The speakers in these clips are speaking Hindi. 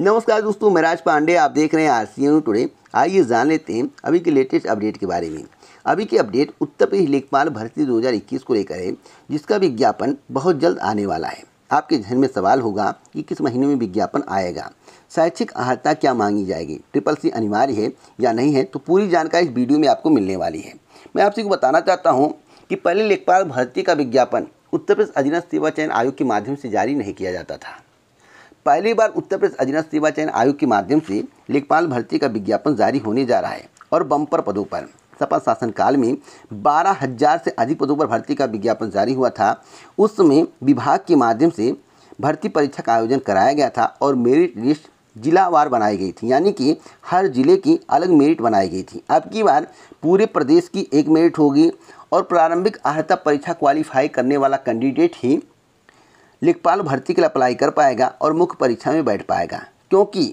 नमस्कार दोस्तों मैं राज पांडे आप देख रहे हैं आर सी टुडे आइए जान लेते हैं अभी के लेटेस्ट अपडेट के बारे में अभी की अपडेट उत्तर प्रदेश लेखपाल भर्ती 2021 को लेकर है जिसका विज्ञापन बहुत जल्द आने वाला है आपके जहन में सवाल होगा कि किस महीने में विज्ञापन आएगा शैक्षिक अहता क्या मांगी जाएगी ट्रिपल सी अनिवार्य है या नहीं है तो पूरी जानकारी इस वीडियो में आपको मिलने वाली है मैं आपसे को बताना चाहता हूँ कि पहले लेखपाल भर्ती का विज्ञापन उत्तर प्रदेश अधीनस्थ सेवा चयन आयोग के माध्यम से जारी नहीं किया जाता था पहली बार उत्तर प्रदेश अधीनस्थ सेवा चयन आयोग के माध्यम से लेखपाल भर्ती का विज्ञापन जारी होने जा रहा है और बम्पर पदों पर सपा शासनकाल में बारह हजार से अधिक पदों पर भर्ती का विज्ञापन जारी हुआ था उस समय विभाग के माध्यम से भर्ती परीक्षा का आयोजन कराया गया था और मेरिट लिस्ट जिलावार बनाई गई थी यानी कि हर जिले की अलग मेरिट बनाई गई थी अब की बार पूरे प्रदेश की एक मेरिट होगी और प्रारंभिक अर्हता परीक्षा क्वालिफाई करने वाला कैंडिडेट ही लेखपाल भर्ती के लिए अप्लाई कर पाएगा और मुख्य परीक्षा में बैठ पाएगा क्योंकि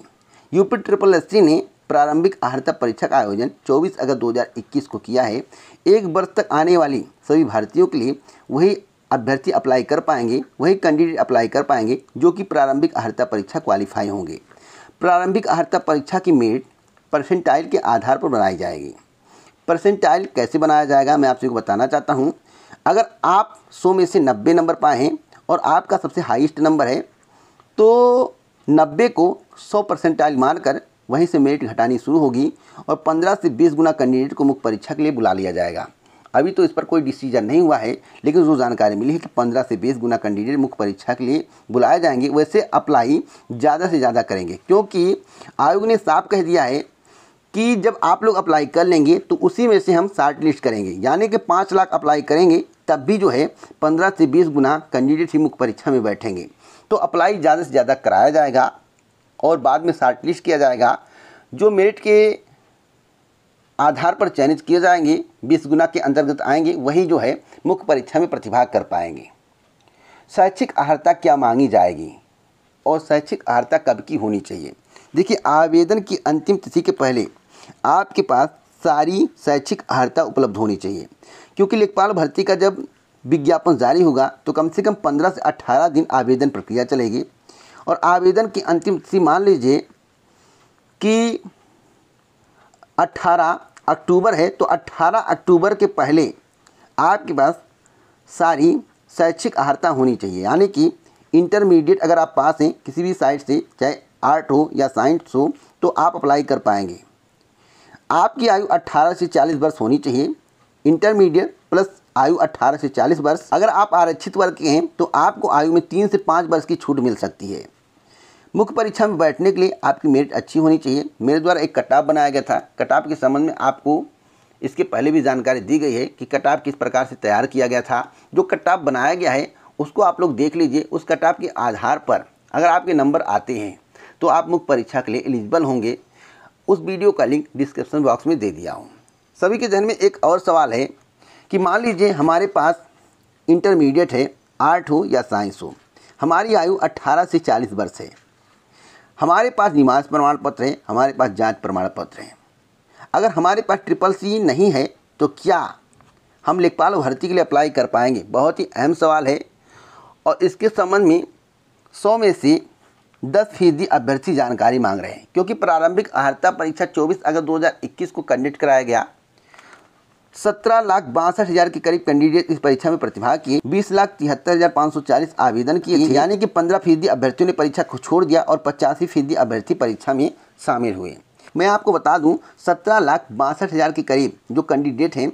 यूपी ट्रिपल एस ने प्रारंभिक अहर्ता परीक्षा का आयोजन 24 अगस्त 2021 को किया है एक वर्ष तक आने वाली सभी भारतीयों के लिए वही अभ्यर्थी अप्लाई कर पाएंगे वही कैंडिडेट अप्लाई कर पाएंगे जो कि प्रारंभिक आहता परीक्षा क्वालिफाई होंगे प्रारंभिक अहर्ता परीक्षा की मेरिट परसेंटाइल के आधार पर बनाई जाएगी परसेंटाइल कैसे बनाया जाएगा मैं आपसे को बताना चाहता हूँ अगर आप सौ में से नब्बे नंबर पाएँ और आपका सबसे हाईएस्ट नंबर है तो नब्बे को सौ परसेंटाइल मानकर वहीं से मेरिट घटानी शुरू होगी और पंद्रह से बीस गुना कैंडिडेट को मुख्य परीक्षा के लिए बुला लिया जाएगा अभी तो इस पर कोई डिसीजन नहीं हुआ है लेकिन जो जानकारी मिली है कि पंद्रह से बीस गुना कैंडिडेट मुख्य परीक्षा के लिए बुलाए जाएंगे वैसे अप्लाई ज़्यादा से ज़्यादा करेंगे क्योंकि आयोग ने साफ कह दिया है कि जब आप लोग अप्लाई कर लेंगे तो उसी में से हम शार्ट लिस्ट करेंगे यानी कि पाँच लाख अप्लाई करेंगे तब भी जो है पंद्रह से बीस गुना कैंडिडेट ही मुख्य परीक्षा में बैठेंगे तो अप्लाई ज़्यादा से ज़्यादा कराया जाएगा और बाद में शार्ट लिस्ट किया जाएगा जो मेरिट के आधार पर चयनित किए जाएंगे बीस गुना के अंतर्गत आएंगे वही जो है मुख्य परीक्षा में प्रतिभाग कर पाएंगे शैक्षिक अर्हता क्या मांगी जाएगी और शैक्षिक अर्हता कब की होनी चाहिए देखिए आवेदन की अंतिम तिथि के पहले आपके पास सारी शैक्षिक अर्हता उपलब्ध होनी चाहिए क्योंकि लेखपाल भर्ती का जब विज्ञापन जारी होगा तो कम से कम पंद्रह से अट्ठारह दिन आवेदन प्रक्रिया चलेगी और आवेदन की अंतिम तिथि मान लीजिए कि 18 अक्टूबर है तो 18 अक्टूबर के पहले आपके पास सारी शैक्षिक अर्हता होनी चाहिए यानी कि इंटरमीडिएट अगर आप पास हैं किसी भी साइट से चाहे आर्ट हो या साइंस हो तो आप अप्लाई कर पाएंगे आपकी आयु 18 से 40 वर्ष होनी चाहिए इंटरमीडिएट प्लस आयु 18 से 40 वर्ष अगर आप आरक्षित वर्ग के हैं तो आपको आयु में तीन से पाँच वर्ष की छूट मिल सकती है मुख्य परीक्षा में बैठने के लिए आपकी मेरिट अच्छी होनी चाहिए मेरे द्वारा एक कटाप बनाया गया था कटाप के संबंध में आपको इसके पहले भी जानकारी दी गई है कि कटाप किस प्रकार से तैयार किया गया था जो कटाप बनाया गया है उसको आप लोग देख लीजिए उस कटाप के आधार पर अगर आपके नंबर आते हैं तो आप मुख्य परीक्षा के लिए एलिजिबल होंगे उस वीडियो का लिंक डिस्क्रिप्शन बॉक्स में दे दिया हूँ सभी के जहन में एक और सवाल है कि मान लीजिए हमारे पास इंटरमीडिएट है आर्ट हो या साइंस हो हमारी आयु 18 से 40 वर्ष है हमारे पास निवास प्रमाण पत्र है हमारे पास जांच प्रमाण पत्र है अगर हमारे पास ट्रिपल सी नहीं है तो क्या हम लेखपाल भर्ती के लिए अप्लाई कर पाएंगे बहुत ही अहम सवाल है और इसके संबंध में सौ में से दस फीसदी अभ्यर्थी जानकारी मांग रहे हैं क्योंकि प्रारंभिक अहर्ता परीक्षा 24 अगस्त 2021 को कंडक्ट कराया गया सत्रह लाख बासठ हज़ार के करीब कैंडिडेट इस परीक्षा में प्रतिभाग किए बीस लाख तिहत्तर हज़ार पाँच सौ चालीस आवेदन किए यानी कि पंद्रह फीसदी अभ्यर्थियों ने परीक्षा को छोड़ दिया और पचासी फीसदी अभ्यर्थी परीक्षा में शामिल हुए मैं आपको बता दूं सत्रह लाख बासठ हज़ार के करीब जो कैंडिडेट हैं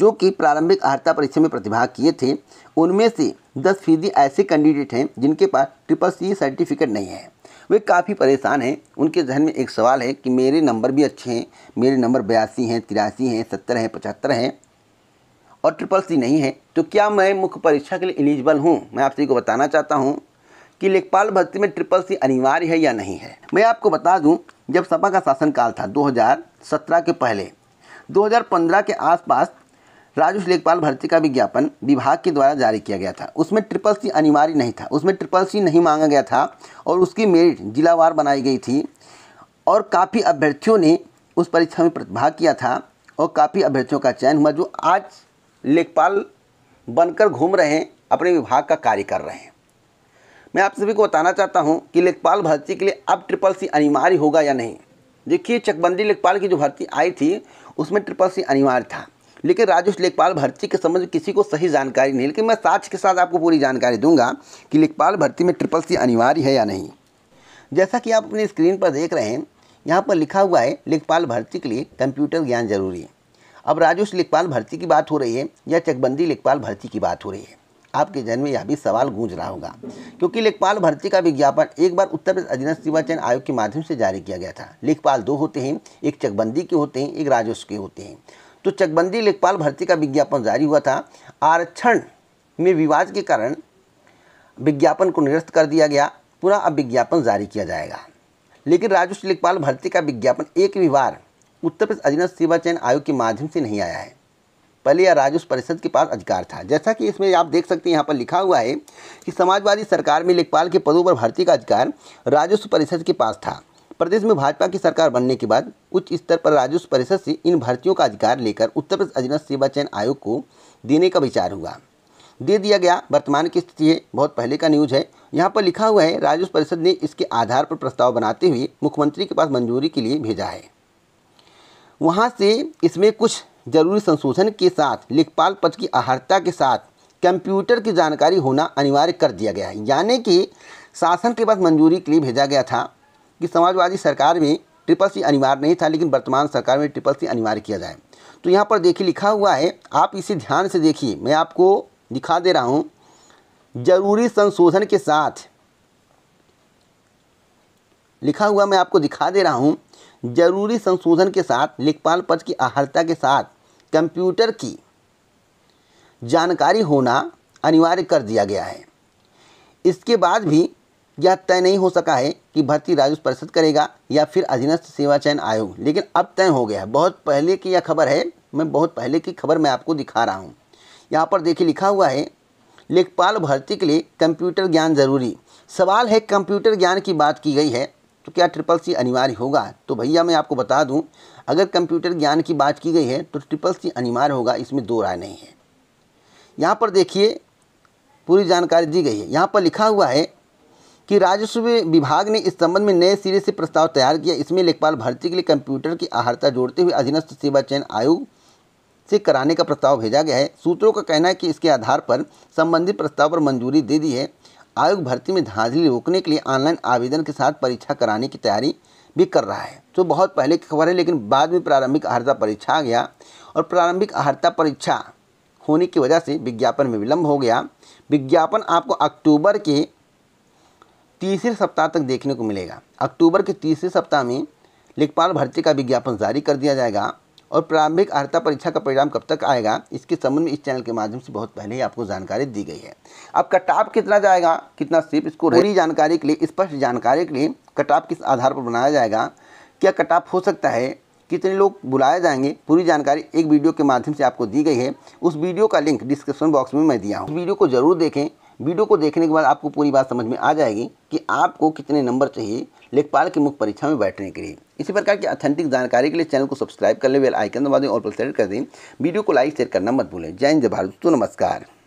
जो कि प्रारंभिक अर्ता परीक्षा में प्रतिभाग किए थे उनमें से दस फीसदी ऐसे कैंडिडेट हैं जिनके पास ट्रिपल सी सर्टिफिकेट नहीं है वे काफ़ी परेशान हैं उनके जहन में एक सवाल है कि मेरे नंबर भी अच्छे हैं मेरे नंबर बयासी हैं तिरासी हैं सत्तर हैं पचहत्तर हैं और ट्रिपल सी नहीं है तो क्या मैं मुख्य परीक्षा के लिए एलिजिबल हूँ मैं आप सभी को बताना चाहता हूँ कि लेखपाल भर्ती में ट्रिपल सी अनिवार्य है या नहीं है मैं आपको बता दूँ जब सपा का शासनकाल था दो के पहले 2015 के आसपास राजू लेखपाल भर्ती का विज्ञापन विभाग के द्वारा जारी किया गया था उसमें ट्रिपल सी अनिवार्य नहीं था उसमें ट्रिपल सी नहीं मांगा गया था और उसकी मेरिट जिलावार बनाई गई थी और काफ़ी अभ्यर्थियों ने उस परीक्षा में प्रतिभाग किया था और काफ़ी अभ्यर्थियों का चयन हुआ जो आज लेखपाल बनकर घूम रहे हैं अपने विभाग का कार्य कर रहे हैं मैं आप सभी को बताना चाहता हूं कि लेखपाल भर्ती के लिए अब ट्रिपल सी अनिवार्य होगा या नहीं देखिए चकबंदी लेखपाल की जो भर्ती आई थी उसमें ट्रिपल सी अनिवार्य था लेकिन राजेश लेखपाल भर्ती के संबंध में किसी को सही जानकारी नहीं लेकिन मैं साक्ष के साथ आपको पूरी जानकारी दूंगा कि लेखपाल भर्ती में ट्रिपल सी अनिवार्य है या नहीं जैसा कि आप अपनी स्क्रीन पर देख रहे हैं यहाँ पर लिखा हुआ है लेखपाल भर्ती के लिए कंप्यूटर ज्ञान जरूरी है अब राजेश लेखपाल भर्ती की बात हो रही है या चकबंदी लेखपाल भर्ती की बात हो रही है आपके जन्म में यह भी सवाल गूंज रहा होगा क्योंकि लेखपाल भर्ती का विज्ञापन एक बार उत्तर प्रदेश अधीनस्थ सेवा चयन आयोग के माध्यम से जारी किया गया था लेखपाल दो होते हैं एक चकबंदी के होते हैं एक राजस्व के होते हैं तो चकबंदी लेखपाल भर्ती का विज्ञापन जारी हुआ था आरक्षण में विवाद के कारण विज्ञापन को निरस्त कर दिया गया पुनः अब विज्ञापन जारी किया जाएगा लेकिन राजस्व लेखपाल भर्ती का विज्ञापन एक भी बार उत्तर प्रदेश अधीनस्थ सेवा चयन आयोग के माध्यम से नहीं आया है पहले यह राजस्व परिषद के पास अधिकार था जैसा कि इसमें आप देख सकते हैं यहाँ पर लिखा हुआ है कि समाजवादी सरकार में लेखपाल के पदों पर भर्ती का अधिकार राजस्व परिषद के पास था प्रदेश में भाजपा की सरकार बनने के बाद उच्च स्तर पर राजस्व परिषद से इन भर्तियों का अधिकार लेकर उत्तर प्रदेश अधीनस्थ सेवा चयन आयोग को देने का विचार हुआ दे दिया गया वर्तमान की स्थिति है बहुत पहले का न्यूज है यहाँ पर लिखा हुआ है राजस्व परिषद ने इसके आधार पर प्रस्ताव बनाते हुए मुख्यमंत्री के पास मंजूरी के लिए भेजा है वहाँ से इसमें कुछ जरूरी संशोधन के साथ लेखपाल पद की अहर्ता के साथ कंप्यूटर की जानकारी होना अनिवार्य कर दिया गया है यानी कि शासन के पास मंजूरी के लिए भेजा गया था कि समाजवादी सरकार में ट्रिपल सी अनिवार्य नहीं था लेकिन वर्तमान सरकार में ट्रिपल सी अनिवार्य किया जाए तो यहाँ पर देखिए लिखा हुआ है आप इसे ध्यान से देखिए मैं आपको दिखा दे रहा हूँ जरूरी संशोधन के साथ लिखा हुआ मैं आपको दिखा दे रहा हूँ जरूरी संशोधन के साथ लेखपाल पद की आहर्ता के साथ कंप्यूटर की जानकारी होना अनिवार्य कर दिया गया है इसके बाद भी यह तय नहीं हो सका है कि भर्ती राजस्व परिषद करेगा या फिर अधीनस्थ सेवा चयन आयोग लेकिन अब तय हो गया है बहुत पहले की यह खबर है मैं बहुत पहले की खबर मैं आपको दिखा रहा हूँ यहाँ पर देखिए लिखा हुआ है लेखपाल भर्ती के लिए कंप्यूटर ज्ञान जरूरी सवाल है कंप्यूटर ज्ञान की बात की गई है तो क्या ट्रिपल सी अनिवार्य होगा तो भैया मैं आपको बता दूं अगर कंप्यूटर ज्ञान की बात की गई है तो ट्रिपल सी अनिवार्य होगा इसमें दो राय नहीं है यहाँ पर देखिए पूरी जानकारी दी गई है यहाँ पर लिखा हुआ है कि राजस्व विभाग ने इस संबंध में नए सिरे से प्रस्ताव तैयार किया इसमें लेखपाल भर्ती के लिए कंप्यूटर की आहारता जोड़ते हुए अधीनस्थ सेवा चयन आयोग से कराने का प्रस्ताव भेजा गया है सूत्रों का कहना है कि इसके आधार पर संबंधित प्रस्ताव पर मंजूरी दे दी है आयोग भर्ती में धांधली रोकने के लिए ऑनलाइन आवेदन के साथ परीक्षा कराने की तैयारी भी कर रहा है तो बहुत पहले की खबर है लेकिन बाद में प्रारंभिक आहारता परीक्षा आ गया और प्रारंभिक आहारता परीक्षा होने की वजह से विज्ञापन में विलंब हो गया विज्ञापन आपको अक्टूबर के तीसरे सप्ताह तक देखने को मिलेगा अक्टूबर के तीसरे सप्ताह में लेखपाल भर्ती का विज्ञापन जारी कर दिया जाएगा और प्रारंभिक अर्ता परीक्षा का परिणाम कब तक आएगा इसके संबंध में इस चैनल के माध्यम से बहुत पहले ही आपको जानकारी दी गई है अब कटाप कितना जाएगा कितना सिर्फ इसको पूरी जानकारी के लिए स्पष्ट जानकारी के लिए कटाप किस आधार पर बनाया जाएगा क्या कटाप हो सकता है कितने लोग बुलाए जाएंगे पूरी जानकारी एक वीडियो के माध्यम से आपको दी गई है उस वीडियो का लिंक डिस्क्रिप्शन बॉक्स में मैं दिया हूँ वीडियो को जरूर देखें वीडियो को देखने के बाद आपको पूरी बात समझ में आ जाएगी कि आपको कितने नंबर चाहिए लेखपाल की मुख्य परीक्षा में बैठने के लिए इसी प्रकार की अथेंटिक जानकारी के लिए चैनल को सब्सक्राइब कर ले बेल आइकन दबा दें और पर कर दें वीडियो को लाइक शेयर करना मत भूलें जय हिंद भारत नमस्कार